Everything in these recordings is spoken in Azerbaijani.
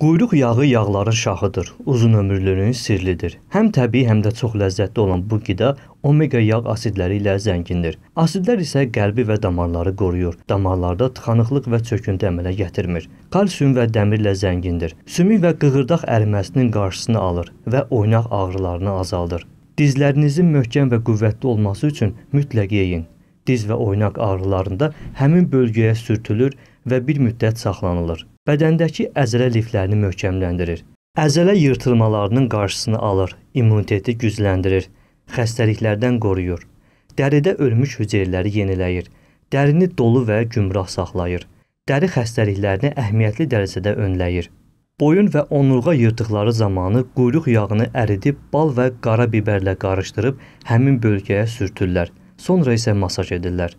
Quyruq yağı yağların şahıdır. Uzunömürlülüyün sirlidir. Həm təbii, həm də çox ləzzətli olan bu qida omega yağ asidləri ilə zəngindir. Asidlər isə qəlbi və damarları qoruyur. Damarlarda tıxanıqlıq və çöküntü əmələ gətirmir. Kalsium və dəmirlə zəngindir. Sümük və qığırdaq əriməsinin qarşısını alır və oynaq ağrılarını azaldır. Dizlərinizin möhkəm və qüvvətli olması üçün mütləq yeyin. Diz və oynaq ağrılarında həmin bölgəyə sürtülür və və bir müddət saxlanılır. Bədəndəki əzələ liflərini möhkəmləndirir. Əzələ yırtılmalarının qarşısını alır, immuniteti gücləndirir, xəstəliklərdən qoruyur. Dəridə ölmüş hüceyrələri yeniləyir. Dərini dolu və gümrah saxlayır. Dəri xəstəliklərini əhəmiyyətli dərəcədə önləyir. Boyun və onurğa yırtıqları zamanı quyruq yağını əridib bal və qara biberlə qarışdırıb həmin bölgəyə sürtürlər. Sonra isə masaj edirlər.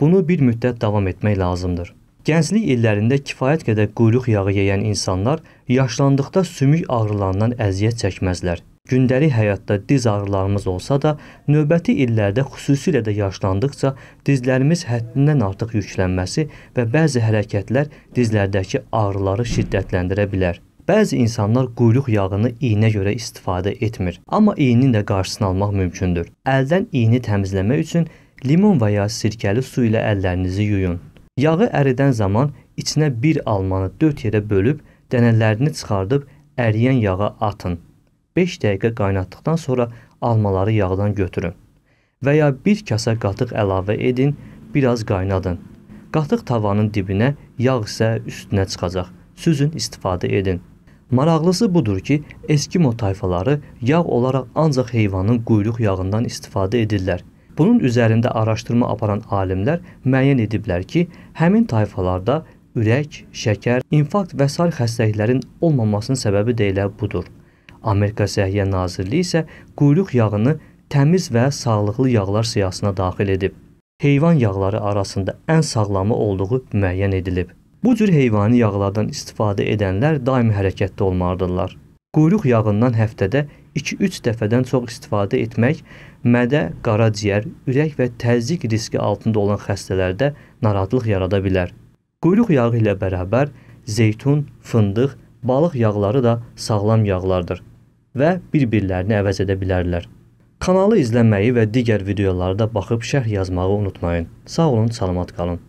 Bunu bir müddət davam etmək lazımdır. Gənclik illərində kifayət qədər quyruq yağı yeyən insanlar yaşlandıqda sümük ağrılarından əziyyət çəkməzlər. Gündəlik həyatda diz ağrılarımız olsa da, növbəti illərdə xüsusilə də yaşlandıqca dizlərimiz həddindən artıq yüklənməsi və bəzi hərəkətlər dizlərdəki ağrıları şiddətləndirə bilər. Bəzi insanlar quyruq yağını iynə görə istifadə etmir, amma iyinin də qarşısını almaq mümkündür. Əldən iyini təmizləmək üçün limon və ya sirkəli su ilə əllərinizi yuyun. Yağı əridən zaman içinə bir almanı 4 yerə bölüb dənələrini çıxardıb əriyən yağa atın. 5 dəqiqə qaynatdıqdan sonra almaları yağdan götürün. Və ya bir kasa qatıq əlavə edin, biraz qaynadın. Qatıq tavanın dibinə, yağ isə üstünə çıxacaq. Süzün, istifadə edin. Maraqlısı budur ki, Eskimo tayfaları yağ olaraq ancaq heyvanın quyruq yağından istifadə edirlər. Bunun üzərində araşdırma aparan alimlər müəyyən ediblər ki, həmin tayfalarda ürək, şəkər, infarkt və sair xəstəliklərin olmamasının səbəbi də elə budur. Amerika Səhiyyə Nazirliyi isə quyruq yağını təmiz və sağlıqlı yağlar siyahısına daxil edib. Heyvan yağları arasında ən sağlamı olduğu müəyyən edilib. Bu cür heyvani yağlardan istifadə edənlər daim hərəkətdə olmalıdırlar. Quyruq yağından həftədə 2-3 dəfədən çox istifadə etmək mədə, qaraciyər, ürək və təzyiq riski altında olan xəstələrdə narahatlıq yarada bilər. Quyruq yağı ilə bərabər zeytun, fındıq, balıq yağları da sağlam yağlardır və bir-birlərini əvəz edə bilərlər. Kanalı izləməyi və digər videolara da baxıb şərh yazmağı unutmayın. Sağ olun, salamat qalın.